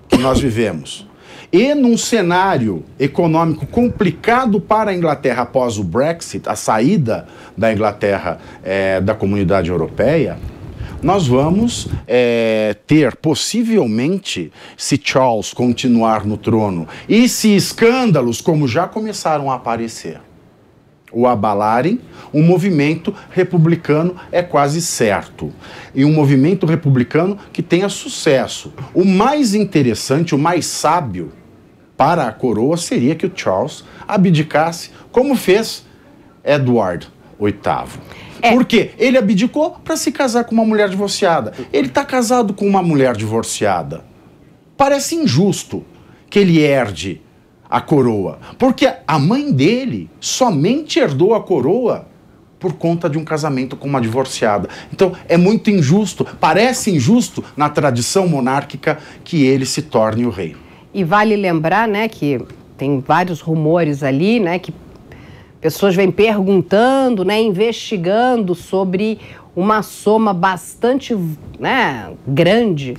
que nós vivemos e num cenário econômico complicado para a Inglaterra após o Brexit, a saída da Inglaterra é, da comunidade europeia, nós vamos é, ter, possivelmente, se Charles continuar no trono e se escândalos como já começaram a aparecer o abalarem, um movimento republicano é quase certo. E um movimento republicano que tenha sucesso. O mais interessante, o mais sábio para a coroa seria que o Charles abdicasse, como fez Edward VIII. É. Porque ele abdicou para se casar com uma mulher divorciada. Ele está casado com uma mulher divorciada. Parece injusto que ele herde a coroa. Porque a mãe dele somente herdou a coroa por conta de um casamento com uma divorciada. Então é muito injusto, parece injusto na tradição monárquica que ele se torne o rei. E vale lembrar, né, que tem vários rumores ali, né, que pessoas vêm perguntando, né, investigando sobre uma soma bastante, né, grande.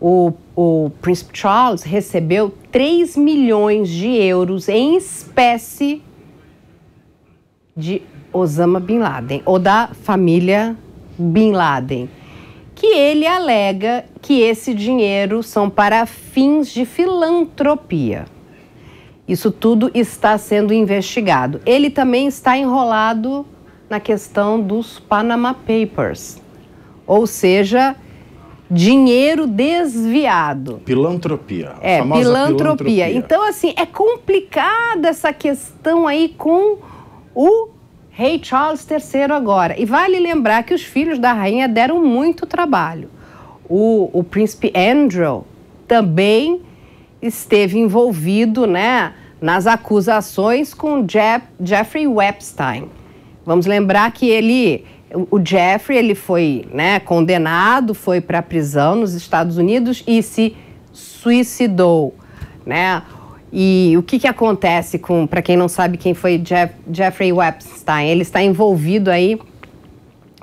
O o príncipe Charles recebeu 3 milhões de euros em espécie de Osama Bin Laden, ou da família Bin Laden, que ele alega que esse dinheiro são para fins de filantropia. Isso tudo está sendo investigado. Ele também está enrolado na questão dos Panama Papers, ou seja, dinheiro desviado. Pilantropia. é, pilantropia. pilantropia. Então, assim, é complicada essa questão aí com o rei Charles III agora. E vale lembrar que os filhos da rainha deram muito trabalho. O, o príncipe Andrew também esteve envolvido né, nas acusações com Jeff, Jeffrey Wepstein. Vamos lembrar que ele o Jeffrey ele foi né, condenado, foi para a prisão nos Estados Unidos e se suicidou, né? E o que, que acontece com, para quem não sabe quem foi Jeff, Jeffrey Epstein, ele está envolvido aí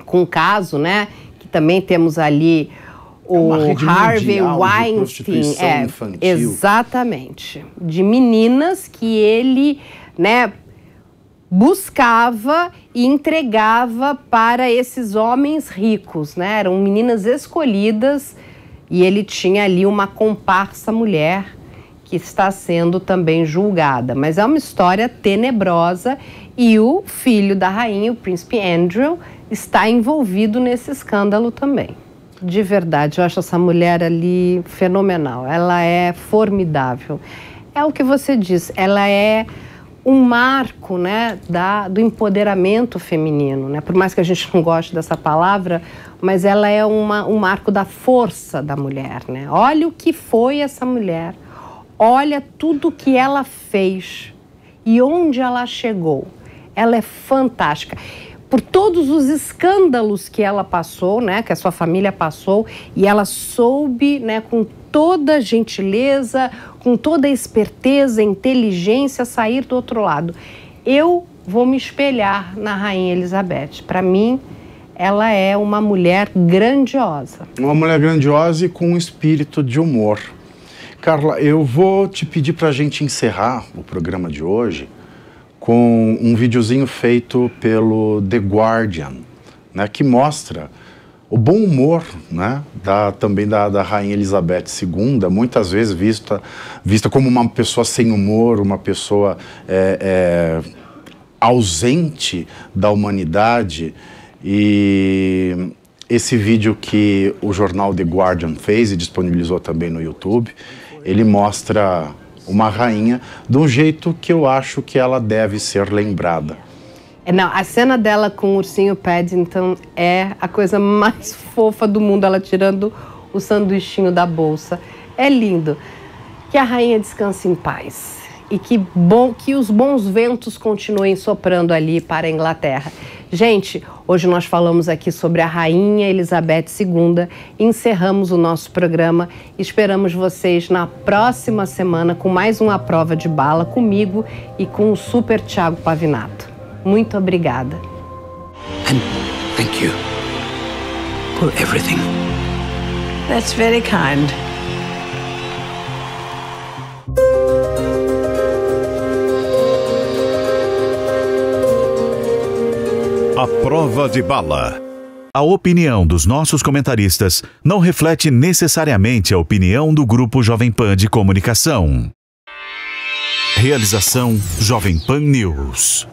com um caso, né? Que também temos ali é o é Harvey Weinstein, é, infantil. exatamente, de meninas que ele, né? buscava e entregava para esses homens ricos, né? Eram meninas escolhidas e ele tinha ali uma comparsa mulher que está sendo também julgada. Mas é uma história tenebrosa e o filho da rainha, o príncipe Andrew, está envolvido nesse escândalo também. De verdade, eu acho essa mulher ali fenomenal. Ela é formidável. É o que você diz, ela é um marco né, da, do empoderamento feminino. Né? Por mais que a gente não goste dessa palavra, mas ela é uma, um marco da força da mulher. Né? Olha o que foi essa mulher, olha tudo que ela fez e onde ela chegou. Ela é fantástica. Por todos os escândalos que ela passou, né, que a sua família passou, e ela soube, né, com toda gentileza, com toda esperteza, inteligência, sair do outro lado. Eu vou me espelhar na Rainha Elizabeth. Para mim, ela é uma mulher grandiosa. Uma mulher grandiosa e com um espírito de humor. Carla, eu vou te pedir para a gente encerrar o programa de hoje com um videozinho feito pelo The Guardian, né, que mostra o bom humor né, da, também da, da Rainha Elizabeth II, é muitas vezes vista, vista como uma pessoa sem humor, uma pessoa é, é, ausente da humanidade. E esse vídeo que o jornal The Guardian fez e disponibilizou também no YouTube, ele mostra uma rainha de um jeito que eu acho que ela deve ser lembrada. Não, a cena dela com o ursinho Paddington é a coisa mais fofa do mundo, ela tirando o sanduichinho da bolsa. É lindo. Que a rainha descanse em paz e que bom que os bons ventos continuem soprando ali para a Inglaterra. Gente, hoje nós falamos aqui sobre a rainha Elizabeth II, encerramos o nosso programa. Esperamos vocês na próxima semana com mais uma prova de bala comigo e com o super Tiago Pavinato. Muito obrigada. And thank you for everything. That's very kind. A prova de bala. A opinião dos nossos comentaristas não reflete necessariamente a opinião do Grupo Jovem Pan de Comunicação. Realização Jovem Pan News.